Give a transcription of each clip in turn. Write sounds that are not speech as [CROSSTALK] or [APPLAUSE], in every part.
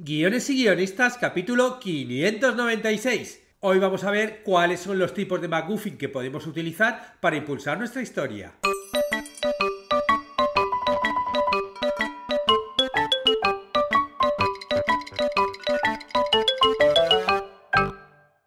Guiones y Guionistas, capítulo 596. Hoy vamos a ver cuáles son los tipos de MacGuffin que podemos utilizar para impulsar nuestra historia.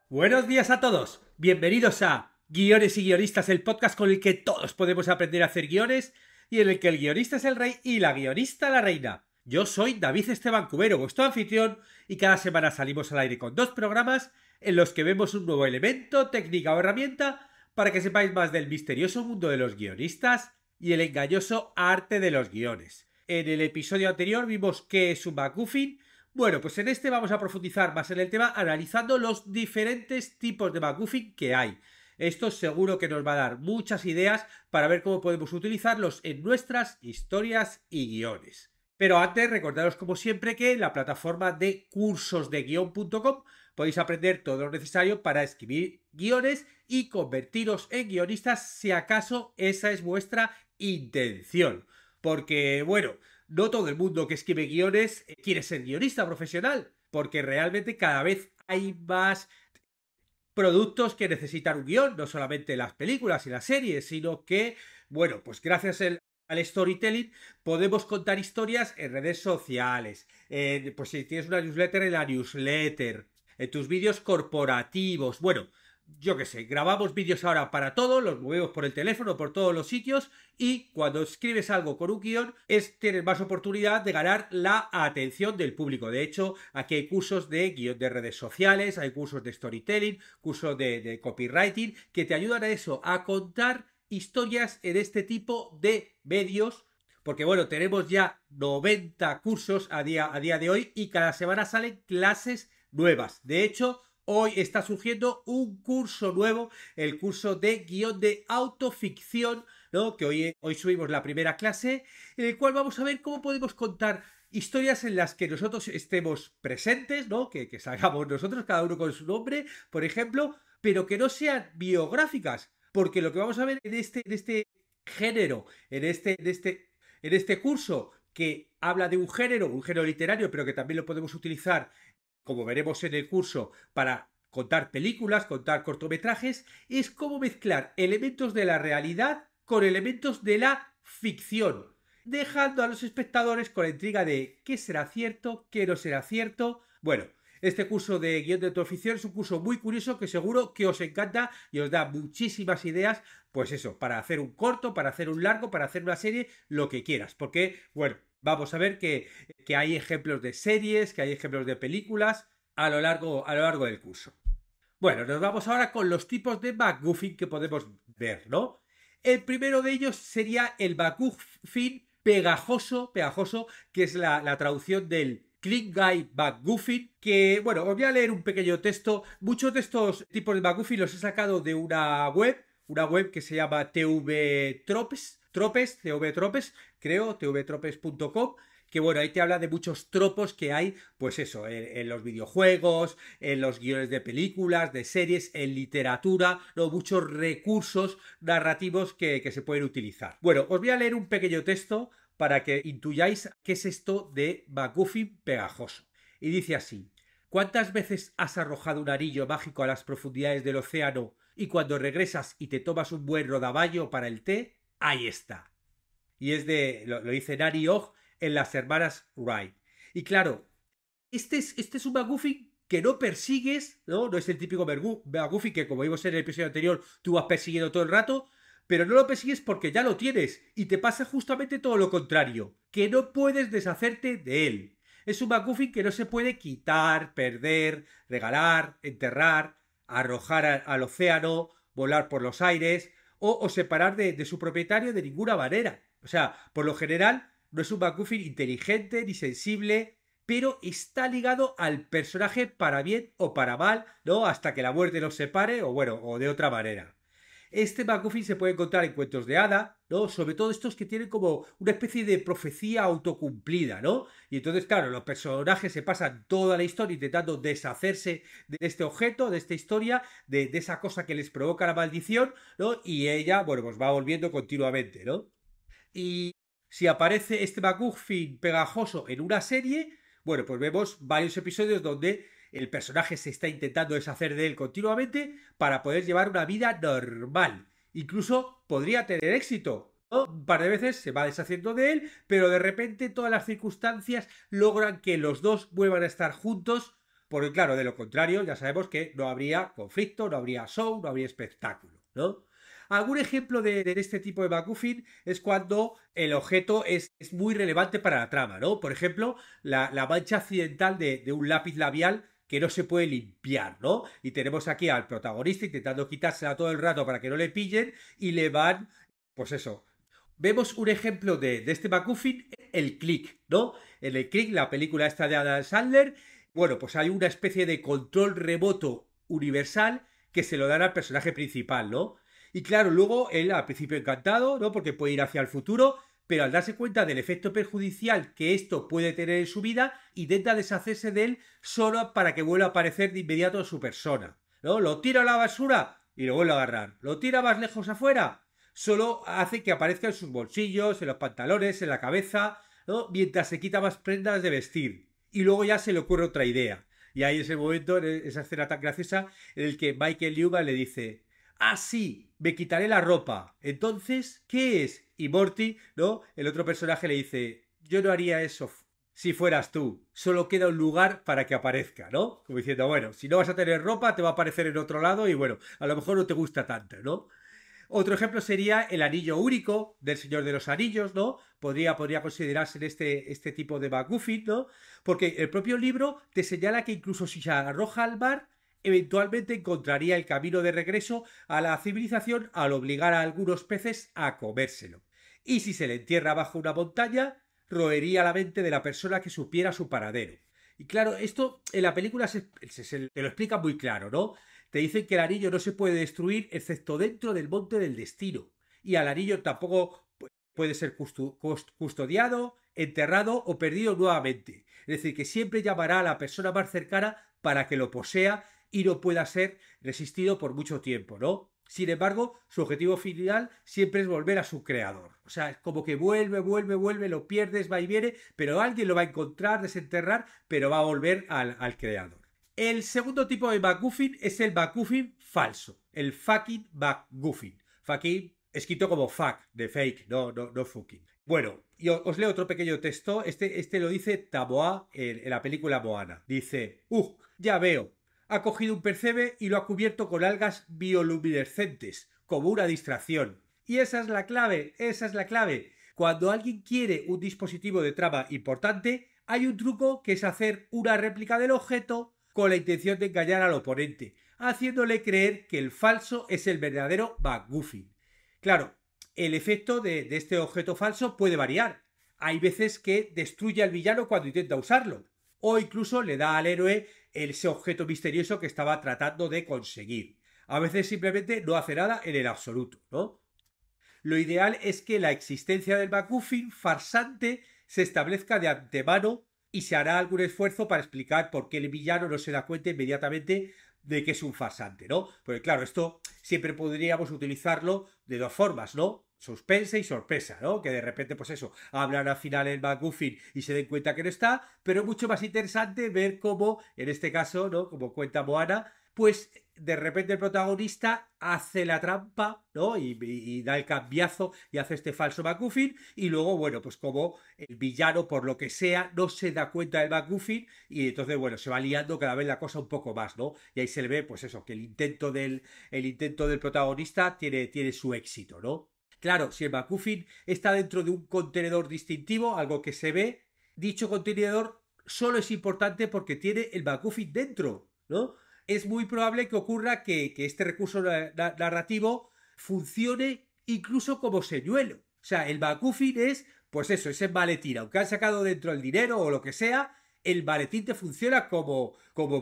Buenos días a todos, bienvenidos a Guiones y Guionistas, el podcast con el que todos podemos aprender a hacer guiones y en el que el guionista es el rey y la guionista la reina. Yo soy David Esteban Cubero, vuestro anfitrión, y cada semana salimos al aire con dos programas en los que vemos un nuevo elemento, técnica o herramienta para que sepáis más del misterioso mundo de los guionistas y el engañoso arte de los guiones. En el episodio anterior vimos qué es un MacGuffin. Bueno, pues en este vamos a profundizar más en el tema analizando los diferentes tipos de MacGuffin que hay. Esto seguro que nos va a dar muchas ideas para ver cómo podemos utilizarlos en nuestras historias y guiones. Pero antes, recordaros como siempre que en la plataforma de cursosdeguion.com podéis aprender todo lo necesario para escribir guiones y convertiros en guionistas si acaso esa es vuestra intención. Porque, bueno, no todo el mundo que escribe guiones eh, quiere ser guionista profesional, porque realmente cada vez hay más productos que necesitan un guión, no solamente las películas y las series, sino que, bueno, pues gracias al storytelling, podemos contar historias en redes sociales, eh, pues si tienes una newsletter, en la newsletter, en tus vídeos corporativos, bueno, yo qué sé, grabamos vídeos ahora para todo, los movemos por el teléfono, por todos los sitios, y cuando escribes algo con un guión, es, tienes más oportunidad de ganar la atención del público. De hecho, aquí hay cursos de guión de redes sociales, hay cursos de storytelling, cursos de, de copywriting, que te ayudan a eso, a contar historias en este tipo de medios. Porque bueno, tenemos ya 90 cursos a día, a día de hoy y cada semana salen clases nuevas. De hecho, hoy está surgiendo un curso nuevo, el curso de guión de autoficción, ¿no? que hoy, hoy subimos la primera clase, en el cual vamos a ver cómo podemos contar historias en las que nosotros estemos presentes, ¿no? Que, que salgamos nosotros, cada uno con su nombre, por ejemplo, pero que no sean biográficas, porque lo que vamos a ver en este, este género, en este, este, en este curso que habla de un género, un género literario, pero que también lo podemos utilizar, como veremos en el curso, para contar películas, contar cortometrajes, es cómo mezclar elementos de la realidad con elementos de la ficción, dejando a los espectadores con la intriga de qué será cierto, qué no será cierto. Bueno, este curso de guión de tu oficial es un curso muy curioso que seguro que os encanta y os da muchísimas ideas, pues eso, para hacer un corto, para hacer un largo, para hacer una serie, lo que quieras. Porque, bueno, vamos a ver que, hay ejemplos de series, que hay ejemplos de películas a lo largo, a lo largo del curso. Bueno, nos vamos ahora con los tipos de MacGuffin que podemos ver, ¿no? El primero de ellos sería el MacGuffin pegajoso, pegajoso, que es la traducción del Click Guy goofy que, bueno, os voy a leer un pequeño texto. Muchos de estos tipos de bagufi los he sacado de una web, una web que se llama TV Tropes, Tropes, TV Tropes, creo, tvtropes.com que bueno, ahí te habla de muchos tropos que hay, pues eso, en, los videojuegos, en los guiones de películas, de series, en literatura, los muchos recursos narrativos que, que se pueden utilizar. Bueno, os voy a leer un pequeño texto para que intuyáis qué es esto de McGuffin pegajoso. Y dice así, ¿cuántas veces has arrojado un anillo mágico a las profundidades del océano y cuando regresas y te tomas un buen rodaballo para el té? Ahí está. Y es de, lo, dice Nari en las hermanas Wright. Y claro, este es, este es un McGuffin que no persigues, ¿no? No es el típico McGuffin que, como vimos en el episodio anterior, tú vas persiguiendo todo el rato, pero no lo persigues porque ya lo tienes y te pasa justamente todo lo contrario, que no puedes deshacerte de él. Es un McGuffin que no se puede quitar, perder, regalar, enterrar, arrojar al océano, volar por los aires o, separar de, su propietario de ninguna manera. O sea, por lo general no es un McGuffin inteligente ni sensible, pero está ligado al personaje para bien o para mal, ¿no? Hasta que la muerte los separe o bueno, o de otra manera. Este McGuffin se puede encontrar en cuentos de hada, ¿no? Sobre todo estos que tienen como una especie de profecía autocumplida, ¿no? Y entonces, claro, los personajes se pasan toda la historia intentando deshacerse de este objeto, de esta historia, de, de esa cosa que les provoca la maldición, ¿no? Y ella, bueno, pues va volviendo continuamente, ¿no? Y si aparece este McGuffin pegajoso en una serie, bueno, pues vemos varios episodios donde el personaje se está intentando deshacer de él continuamente para poder llevar una vida normal. Incluso podría tener éxito. Un par de veces se va deshaciendo de él, pero de repente todas las circunstancias logran que los dos vuelvan a estar juntos, porque claro, de lo contrario ya sabemos que no habría conflicto, no habría show, no habría espectáculo, ¿no? Algún ejemplo de, este tipo de MacGuffin es cuando el objeto es, muy relevante para la trama, ¿no? Por ejemplo, la, mancha accidental de, un lápiz labial que no se puede limpiar, ¿no? Y tenemos aquí al protagonista intentando quitársela todo el rato para que no le pillen y le van, pues eso. Vemos un ejemplo de, este McGuffin, el click, ¿no? En el click, la película esta de Adam Sandler, bueno, pues hay una especie de control remoto universal que se lo dan al personaje principal, ¿no? Y claro, luego él al principio encantado, ¿no? Porque puede ir hacia el futuro, pero al darse cuenta del efecto perjudicial que esto puede tener en su vida, intenta deshacerse de él solo para que vuelva a aparecer de inmediato en su persona. ¿no? Lo tira a la basura y lo vuelve a agarrar. Lo tira más lejos afuera. Solo hace que aparezca en sus bolsillos, en los pantalones, en la cabeza, ¿no? mientras se quita más prendas de vestir. Y luego ya se le ocurre otra idea. Y ahí ese momento, esa escena tan graciosa, en el que Michael Newman le dice, ah, sí, me quitaré la ropa. Entonces, ¿qué es? y Morty, ¿no? El otro personaje le dice, yo no haría eso si fueras tú, solo queda un lugar para que aparezca, ¿no? Como diciendo, bueno, si no vas a tener ropa, te va a aparecer en otro lado y bueno, a lo mejor no te gusta tanto, ¿no? Otro ejemplo sería el anillo úrico del Señor de los Anillos, ¿no? Podría, podría considerarse este, este tipo de McGuffin, ¿no? Porque el propio libro te señala que incluso si se arroja al mar, eventualmente encontraría el camino de regreso a la civilización al obligar a algunos peces a comérselo y si se le entierra bajo una montaña, roería la mente de la persona que supiera su paradero. Y claro, esto en la película se, lo explica muy claro, ¿no? Te dicen que el anillo no se puede destruir excepto dentro del monte del destino. Y al anillo tampoco puede ser custodiado, enterrado o perdido nuevamente. Es decir, que siempre llamará a la persona más cercana para que lo posea y no pueda ser resistido por mucho tiempo, ¿no? Sin embargo, su objetivo final siempre es volver a su creador. O sea, es como que vuelve, vuelve, vuelve, lo pierdes, va y viene, pero alguien lo va a encontrar, desenterrar, pero va a volver al, al creador. El segundo tipo de MacGuffin es el MacGuffin falso, el fucking MacGuffin. Fucking escrito como fuck, de fake, no, no, fucking. Bueno, yo os leo otro pequeño texto. Este, este lo dice Taboa en, en, la película Moana. Dice, uh, ya veo, ha cogido un percebe y lo ha cubierto con algas bioluminescentes, como una distracción. Y esa es la clave, esa es la clave. Cuando alguien quiere un dispositivo de trama importante, hay un truco que es hacer una réplica del objeto con la intención de engañar al oponente, haciéndole creer que el falso es el verdadero Goofy. Claro, el efecto de este objeto falso puede variar. Hay veces que destruye al villano cuando intenta usarlo, o incluso le da al héroe ese objeto misterioso que estaba tratando de conseguir. A veces simplemente no hace nada en el absoluto, ¿no? Lo ideal es que la existencia del MacGuffin farsante se establezca de antemano y se hará algún esfuerzo para explicar por qué el villano no se da cuenta inmediatamente de que es un farsante, ¿no? Porque claro, esto siempre podríamos utilizarlo de dos formas, ¿no? Suspensa y sorpresa, ¿no? Que de repente, pues eso, hablan al final el McGuffin y se den cuenta que no está, pero es mucho más interesante ver cómo, en este caso, ¿no? Como cuenta Moana, pues de repente el protagonista hace la trampa, ¿no? Y, da el cambiazo y hace este falso McGuffin. Y luego, bueno, pues como el villano, por lo que sea, no se da cuenta del McGuffin. Y entonces, bueno, se va liando cada vez la cosa un poco más, ¿no? Y ahí se le ve, pues eso, que el intento del, el intento del protagonista tiene, tiene su éxito, ¿no? Claro, si el Bakufin está dentro de un contenedor distintivo, algo que se ve, dicho contenedor solo es importante porque tiene el Bakufin dentro, ¿no? Es muy probable que ocurra que, este recurso narrativo funcione incluso como señuelo. O sea, el Bakufin es, pues eso, es ese maletín. Aunque han sacado dentro el dinero o lo que sea, el maletín te funciona como, como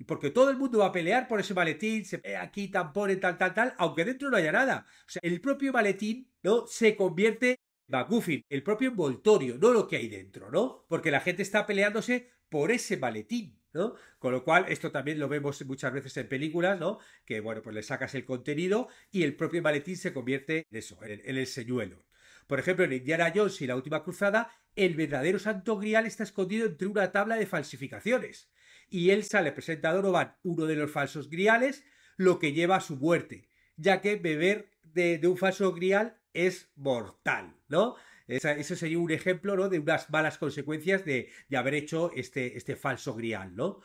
y porque todo el mundo va a pelear por ese maletín, se, ve aquí tampone tal, tal, tal, aunque dentro no haya nada. O sea, el propio maletín ¿no? se convierte en McGuffin, el propio envoltorio, no lo que hay dentro, ¿no? Porque la gente está peleándose por ese maletín, ¿no? Con lo cual, esto también lo vemos muchas veces en películas, ¿no? Que, bueno, pues le sacas el contenido y el propio maletín se convierte en eso, en el señuelo. Por ejemplo, en Indiana Jones y la última cruzada, el verdadero santo grial está escondido entre una tabla de falsificaciones y él sale presenta a Donovan uno de los falsos griales, lo que lleva a su muerte, ya que beber de, un falso grial es mortal, ¿no? ese sería un ejemplo, ¿no? De unas malas consecuencias de, haber hecho este, este falso grial, ¿no?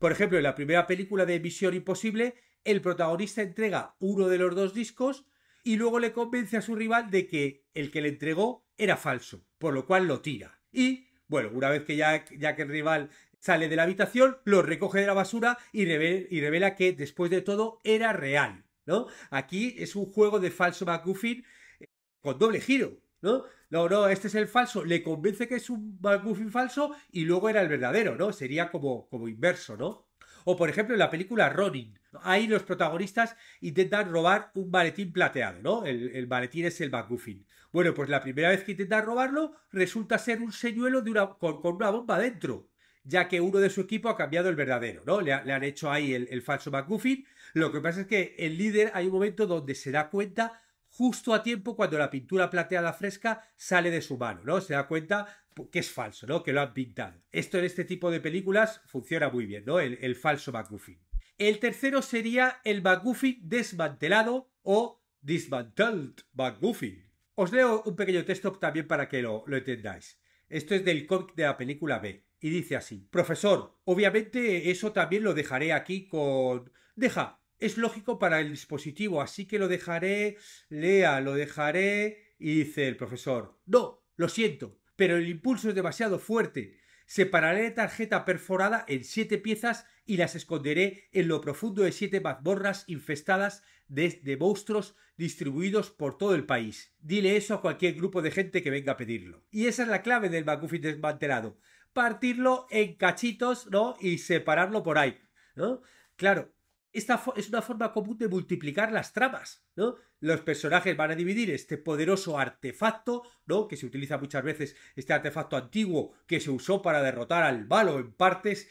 Por ejemplo, en la primera película de Misión Imposible, el protagonista entrega uno de los dos discos y luego le convence a su rival de que el que le entregó era falso, por lo cual lo tira. Y, bueno, una vez que ya, ya que el rival Sale de la habitación, lo recoge de la basura y revela, y revela que después de todo era real. ¿no? Aquí es un juego de falso McGuffin eh, con doble giro. ¿no? No, no, este es el falso. Le convence que es un McGuffin falso y luego era el verdadero, ¿no? Sería como, como inverso, ¿no? O por ejemplo en la película Ronin. Ahí los protagonistas intentan robar un maletín plateado, ¿no? El, maletín es el McGuffin. Bueno, pues la primera vez que intentan robarlo resulta ser un señuelo de una, con, con, una bomba dentro ya que uno de su equipo ha cambiado el verdadero, ¿no? Le, han hecho ahí el, falso McGuffin. Lo que pasa es que el líder hay un momento donde se da cuenta justo a tiempo cuando la pintura plateada fresca sale de su mano, ¿no? Se da cuenta que es falso, ¿no? Que lo han pintado. Esto en este tipo de películas funciona muy bien, ¿no? El, falso McGuffin. El tercero sería el McGuffin desmantelado o dismantled McGuffin. Os leo un pequeño texto también para que lo, lo entendáis. Esto es del cómic de la película B. Y dice así, profesor, obviamente eso también lo dejaré aquí con... Deja, es lógico para el dispositivo, así que lo dejaré, lea, lo dejaré. Y dice el profesor, no, lo siento, pero el impulso es demasiado fuerte. Separaré tarjeta perforada en siete piezas y las esconderé en lo profundo de siete mazmorras infestadas de, monstruos distribuidos por todo el país. Dile eso a cualquier grupo de gente que venga a pedirlo. Y esa es la clave del McGuffin desmantelado partirlo en cachitos, ¿no? Y separarlo por ahí, ¿no? Claro, esta es una forma común de multiplicar las tramas, ¿no? Los personajes van a dividir este poderoso artefacto, ¿no? Que se utiliza muchas veces, este artefacto antiguo que se usó para derrotar al malo en partes,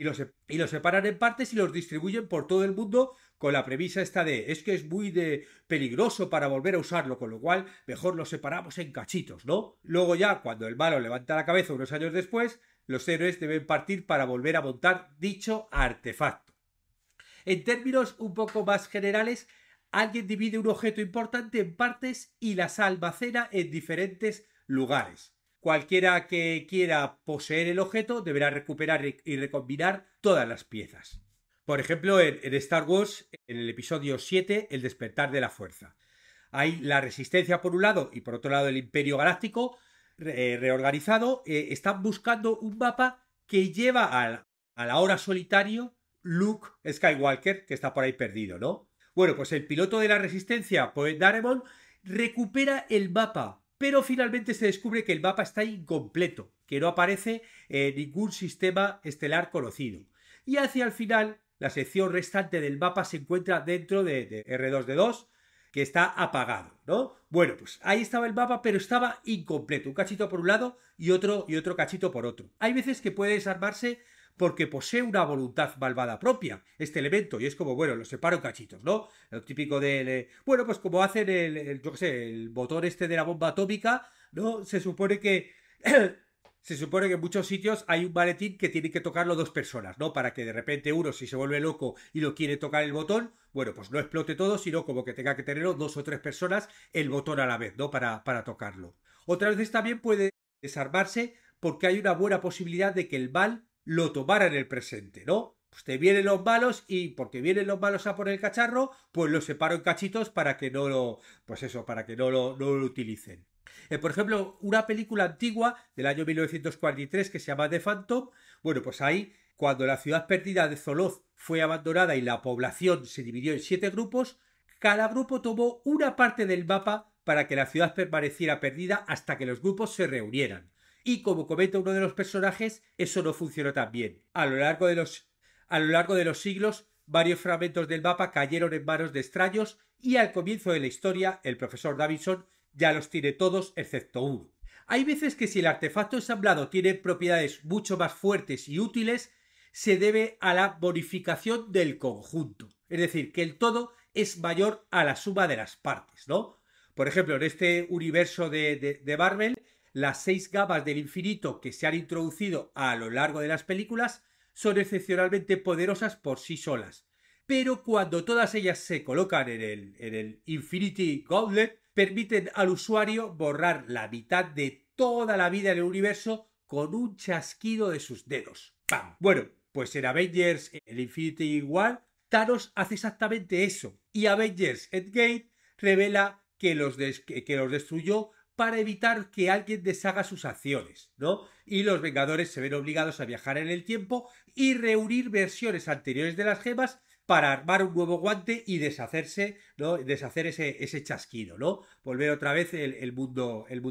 y los, y los separan en partes y los distribuyen por todo el mundo con la premisa esta de es que es muy de peligroso para volver a usarlo, con lo cual mejor lo separamos en cachitos, ¿no? Luego ya, cuando el malo levanta la cabeza unos años después, los héroes deben partir para volver a montar dicho artefacto. En términos un poco más generales, alguien divide un objeto importante en partes y las almacena en diferentes lugares. Cualquiera que quiera poseer el objeto deberá recuperar y recombinar todas las piezas. Por ejemplo, en, Star Wars, en el episodio 7, el despertar de la fuerza. Hay la resistencia por un lado y por otro lado el imperio galáctico eh, reorganizado. Eh, están buscando un mapa que lleva a, la hora solitario Luke Skywalker, que está por ahí perdido, ¿no? Bueno, pues el piloto de la resistencia, Poet Daremon, recupera el mapa, pero finalmente se descubre que el mapa está incompleto, que no aparece ningún sistema estelar conocido. Y hacia el final la sección restante del mapa se encuentra dentro de, R2D2, que está apagado, ¿no? Bueno, pues ahí estaba el mapa, pero estaba incompleto, un cachito por un lado y otro, y otro cachito por otro. Hay veces que puede desarmarse porque posee una voluntad malvada propia, este elemento, y es como, bueno, lo separo cachitos, ¿no? Lo típico de... bueno, pues como hacen el, el, el motor este de la bomba atómica, ¿no? Se supone que [CLEARS THROAT] se supone que en muchos sitios hay un maletín que tiene que tocarlo dos personas, ¿no? Para que de repente uno, si se vuelve loco y lo quiere tocar el botón, bueno, pues no explote todo, sino como que tenga que tenerlo dos o tres personas el botón a la vez, ¿no? Para, para tocarlo. Otras veces también puede desarmarse porque hay una buena posibilidad de que el mal lo tomara en el presente, ¿no? Pues te vienen los malos y porque vienen los malos a por el cacharro, pues lo separo en cachitos para que no lo, pues eso, para que no lo, no lo utilicen. Eh, por ejemplo, una película antigua del año 1943 que se llama The Phantom, bueno, pues ahí, cuando la ciudad perdida de Zoloz fue abandonada y la población se dividió en siete grupos, cada grupo tomó una parte del mapa para que la ciudad permaneciera perdida hasta que los grupos se reunieran. Y como comenta uno de los personajes, eso no funcionó tan bien. A lo largo de los, a lo largo de los siglos, varios fragmentos del mapa cayeron en manos de extraños y al comienzo de la historia, el profesor Davidson ya los tiene todos excepto uno. Hay veces que si el artefacto ensamblado tiene propiedades mucho más fuertes y útiles, se debe a la bonificación del conjunto. Es decir, que el todo es mayor a la suma de las partes, ¿no? Por ejemplo, en este universo de, de, Marvel, las seis gamas del infinito que se han introducido a lo largo de las películas son excepcionalmente poderosas por sí solas. Pero cuando todas ellas se colocan en el, en el Infinity Gauntlet, permiten al usuario borrar la mitad de toda la vida del universo con un chasquido de sus dedos. ¡Pam! Bueno, pues en Avengers, el Infinity War, Thanos hace exactamente eso. Y Avengers Endgame revela que los, que los destruyó para evitar que alguien deshaga sus acciones, ¿no? Y los Vengadores se ven obligados a viajar en el tiempo y reunir versiones anteriores de las gemas para armar un nuevo guante y deshacerse, ¿no? Deshacer ese, ese chasquido, ¿no? Volver otra vez el, mundo, el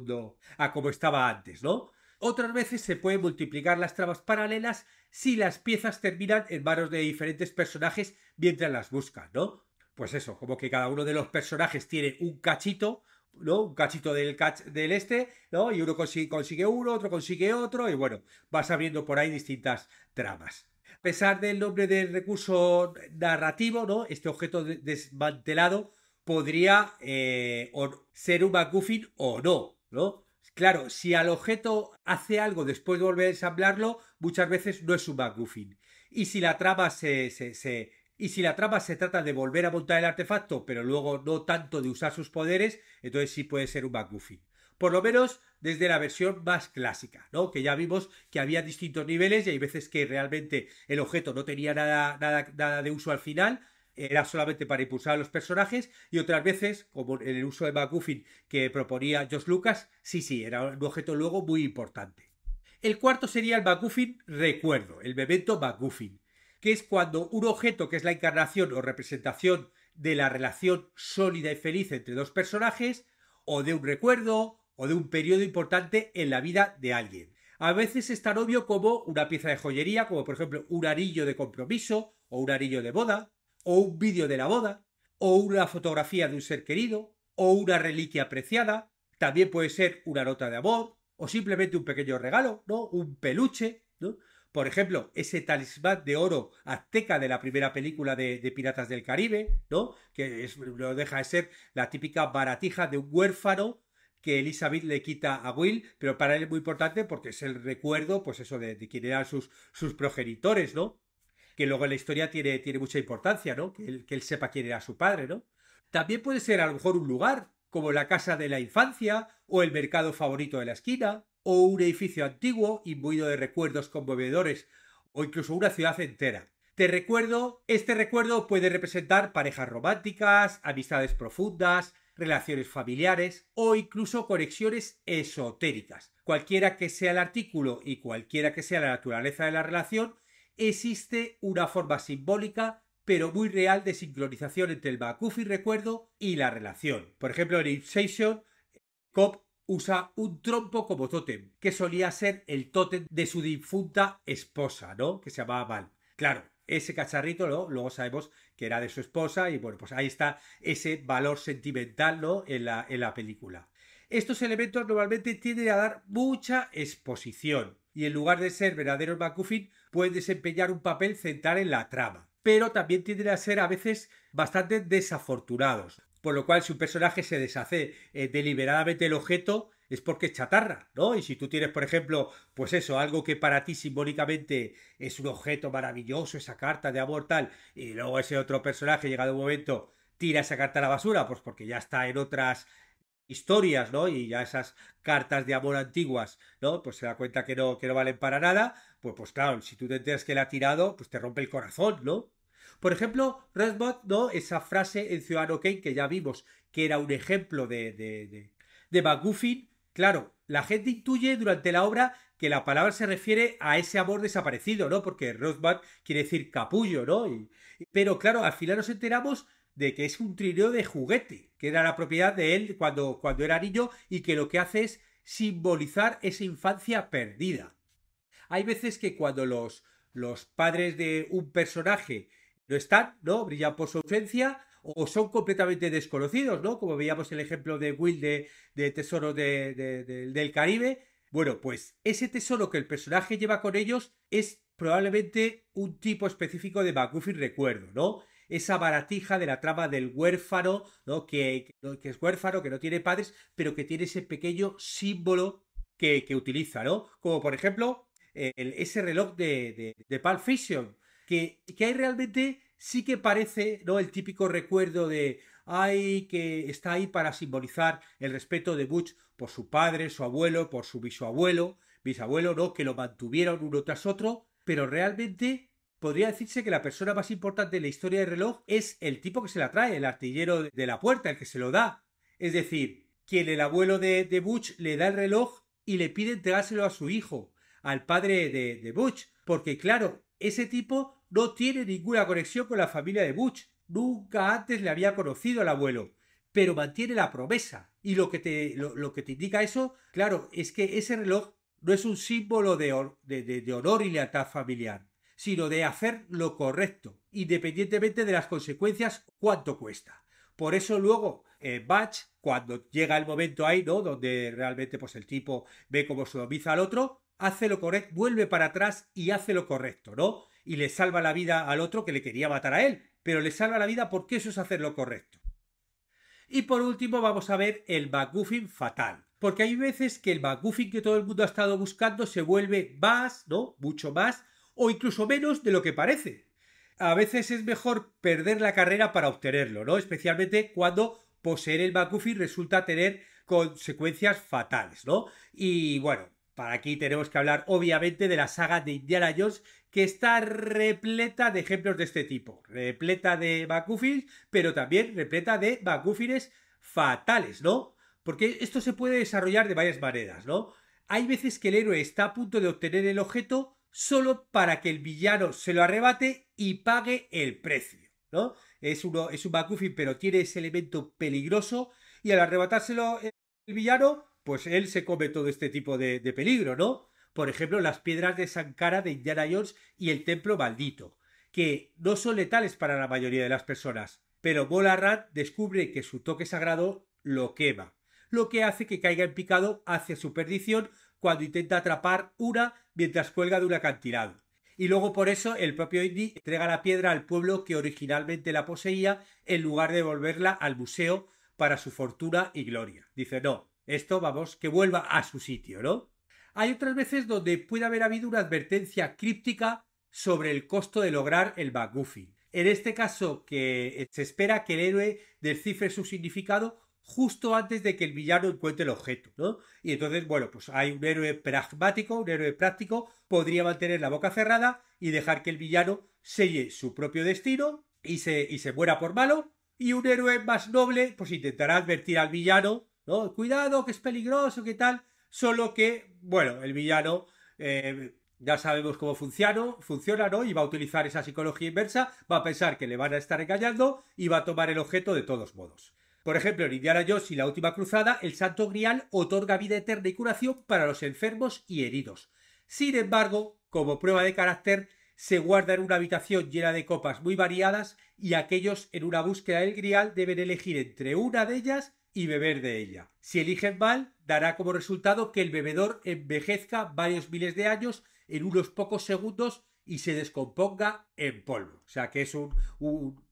a como estaba antes, ¿no? Otras veces se pueden multiplicar las tramas paralelas si las piezas terminan en manos de diferentes personajes mientras las buscan, ¿no? Pues eso, como que cada uno de los personajes tiene un cachito, ¿no? Un cachito del, del este, ¿no? Y uno consigue uno, otro consigue otro, y bueno, vas abriendo por ahí distintas tramas. A pesar del nombre del recurso narrativo, ¿no? Este objeto desmantelado podría eh, ser un MacGuffin o no, ¿no? Claro, si al objeto hace algo después de volver a ensamblarlo, muchas veces no es un MacGuffin. Y si la trama se, se, y si la trama se trata de volver a montar el artefacto, pero luego no tanto de usar sus poderes, entonces sí puede ser un MacGuffin por lo menos desde la versión más clásica, ¿no? Que ya vimos que había distintos niveles y hay veces que realmente el objeto no tenía nada, nada, de uso al final, era solamente para impulsar a los personajes y otras veces, como en el uso de McGuffin que proponía Josh Lucas, sí, sí, era un objeto luego muy importante. El cuarto sería el McGuffin recuerdo, el memento McGuffin, que es cuando un objeto que es la encarnación o representación de la relación sólida y feliz entre dos personajes, o de un recuerdo, o de un periodo importante en la vida de alguien. A veces es tan obvio como una pieza de joyería, como por ejemplo un anillo de compromiso, o un anillo de boda, o un vídeo de la boda, o una fotografía de un ser querido, o una reliquia apreciada, también puede ser una nota de amor, o simplemente un pequeño regalo, ¿no? Un peluche, ¿no? Por ejemplo, ese talismán de oro azteca de la primera película de, Piratas del Caribe, ¿no? Que es, no deja de ser la típica baratija de un huérfano que Elizabeth le quita a Will, pero para él es muy importante porque es el recuerdo, pues eso, de, quién eran sus, sus progenitores, ¿no? Que luego en la historia tiene, tiene mucha importancia, ¿no? Que él, que él sepa quién era su padre, ¿no? También puede ser a lo mejor un lugar, como la casa de la infancia, o el mercado favorito de la esquina, o un edificio antiguo imbuido de recuerdos conmovedores, o incluso una ciudad entera. Te recuerdo, este recuerdo puede representar parejas románticas, amistades profundas, relaciones familiares o incluso conexiones esotéricas. Cualquiera que sea el artículo y cualquiera que sea la naturaleza de la relación, existe una forma simbólica pero muy real de sincronización entre el bakufi recuerdo y la relación. Por ejemplo, en Inception, Cobb usa un trompo como tótem, que solía ser el tótem de su difunta esposa, ¿no? Que se llamaba Val. Claro, ese cacharrito luego sabemos que era de su esposa, y bueno, pues ahí está ese valor sentimental, ¿no? En la, película. Estos elementos normalmente tienden a dar mucha exposición, y en lugar de ser verdaderos McCuffin, pueden desempeñar un papel central en la trama. Pero también tienden a ser a veces bastante desafortunados, por lo cual si un personaje se deshace eh, deliberadamente del objeto, es porque es chatarra, ¿no? Y si tú tienes, por ejemplo, pues eso, algo que para ti simbólicamente es un objeto maravilloso, esa carta de amor tal, y luego ese otro personaje llegado un momento tira esa carta a la basura, pues porque ya está en otras historias, ¿no? Y ya esas cartas de amor antiguas, ¿no? Pues se da cuenta que no, que no valen para nada, pues, pues claro, si tú te enteras que la ha tirado, pues te rompe el corazón, ¿no? Por ejemplo, Redbot, ¿no? Esa frase en Ciudadano Kane que ya vimos, que era un ejemplo de, de, de, de McGuffin, Claro, la gente intuye durante la obra que la palabra se refiere a ese amor desaparecido, ¿no? Porque Rothbard quiere decir capullo, ¿no? pero claro, al final nos enteramos de que es un trineo de juguete, que era la propiedad de él cuando, cuando era niño y que lo que hace es simbolizar esa infancia perdida. Hay veces que cuando los, los padres de un personaje no están, ¿no? Brillan por su ausencia, o son completamente desconocidos, ¿no? Como veíamos el ejemplo de Will de, Tesoro del Caribe. Bueno, pues ese tesoro que el personaje lleva con ellos es probablemente un tipo específico de McGuffin recuerdo, ¿no? Esa baratija de la trama del huérfano, ¿no? Que, es huérfano, que no tiene padres, pero que tiene ese pequeño símbolo que, utiliza, ¿no? Como por ejemplo eh, ese reloj de, de, de Pulp Fiction, que hay realmente sí que parece ¿no? el típico recuerdo de ay, que está ahí para simbolizar el respeto de Butch por su padre, su abuelo, por su bisabuelo, bisabuelo, ¿no? Que lo mantuvieron uno tras otro, pero realmente podría decirse que la persona más importante en la historia del reloj es el tipo que se la trae, el artillero de la puerta, el que se lo da. Es decir, quien el abuelo de, Butch le da el reloj y le pide entregárselo a su hijo, al padre de Butch, porque claro, ese tipo no tiene ninguna conexión con la familia de Butch. Nunca antes le había conocido al abuelo, pero mantiene la promesa. Y lo que te, lo, que te indica eso, claro, es que ese reloj no es un símbolo de, de, honor y lealtad familiar, sino de hacer lo correcto, independientemente de las consecuencias, cuánto cuesta. Por eso luego eh, Batch, cuando llega el momento ahí, ¿no? Donde realmente pues el tipo ve cómo sodomiza al otro, hace lo correcto, vuelve para atrás y hace lo correcto, ¿no? y le salva la vida al otro que le quería matar a él, pero le salva la vida porque eso es hacer lo correcto. Y por último vamos a ver el MacGuffin fatal. Porque hay veces que el MacGuffin que todo el mundo ha estado buscando se vuelve más, ¿no? Mucho más, o incluso menos de lo que parece. A veces es mejor perder la carrera para obtenerlo, ¿no? Especialmente cuando poseer el MacGuffin resulta tener consecuencias fatales, ¿no? Y bueno, para aquí tenemos que hablar obviamente de la saga de Indiana Jones que está repleta de ejemplos de este tipo, repleta de McGuffins, pero también repleta de McGuffins fatales, ¿no? Porque esto se puede desarrollar de varias maneras, ¿no? Hay veces que el héroe está a punto de obtener el objeto solo para que el villano se lo arrebate y pague el precio, ¿no? Es, es un McGuffin, pero tiene ese elemento peligroso y al arrebatárselo el villano pues él se come todo este tipo de, peligro, ¿no? Por ejemplo, las piedras de Sankara de Indiana Jones y el templo maldito, que no son letales para la mayoría de las personas, pero Golarat descubre que su toque sagrado lo quema, lo que hace que caiga en picado hacia su perdición cuando intenta atrapar una mientras cuelga de un acantilado. Y luego por eso el propio Indy entrega la piedra al pueblo que originalmente la poseía en lugar de devolverla al museo para su fortuna y gloria. Dice, no, esto, vamos, que vuelva a su sitio, ¿no? Hay otras veces donde puede haber habido una advertencia críptica sobre el costo de lograr el Goofy. En este caso, que se espera que el héroe descifre su significado justo antes de que el villano encuentre el objeto, ¿no? Y entonces, bueno, pues hay un héroe pragmático, un héroe práctico, podría mantener la boca cerrada y dejar que el villano selle su propio destino y se, y se muera por malo, y un héroe más noble, pues intentará advertir al villano Cuidado, que es peligroso, que tal. Solo que, bueno, el villano eh, ya sabemos cómo funciona, funciona, ¿no? Y va a utilizar esa psicología inversa, va a pensar que le van a estar engañando y va a tomar el objeto de todos modos. Por ejemplo, en Indiana Jones y la última cruzada, el Santo Grial otorga vida eterna y curación para los enfermos y heridos. Sin embargo, como prueba de carácter, se guarda en una habitación llena de copas muy variadas y aquellos en una búsqueda del Grial deben elegir entre una de ellas y beber de ella. Si eligen mal, dará como resultado que el bebedor envejezca varios miles de años en unos pocos segundos y se descomponga en polvo. O sea que es un, un,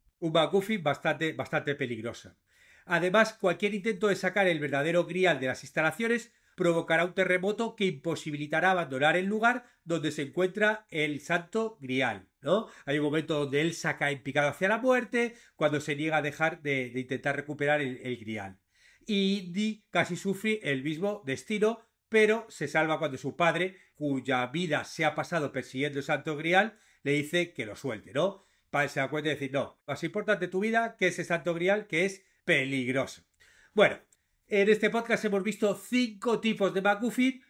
bastante, bastante peligrosa. Además, cualquier intento de sacar el verdadero grial de las instalaciones provocará un terremoto que imposibilitará abandonar el lugar donde se encuentra el santo grial. ¿no? Hay un momento donde él saca en picado hacia la muerte, cuando se niega a dejar de, intentar recuperar el grial y casi sufre el mismo destino, pero se salva cuando su padre, cuya vida se ha pasado persiguiendo el Santo Grial, le dice que lo suelte, ¿no? Para se da cuenta decir, no, más importante tu vida que ese Santo Grial que es peligroso. Bueno, en este podcast hemos visto cinco tipos de MacGuffin.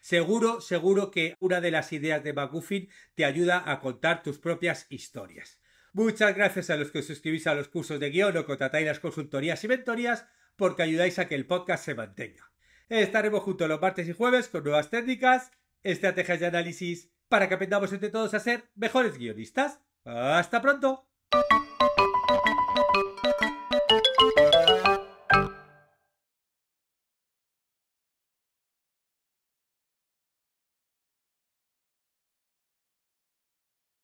Seguro, seguro que una de las ideas de MacGuffin te ayuda a contar tus propias historias. Muchas gracias a los que os suscribís a los cursos de guión o contratáis las consultorías y mentorías porque ayudáis a que el podcast se mantenga. Estaremos juntos los martes y jueves con nuevas técnicas, estrategias de análisis, para que aprendamos entre todos a ser mejores guionistas. ¡Hasta pronto!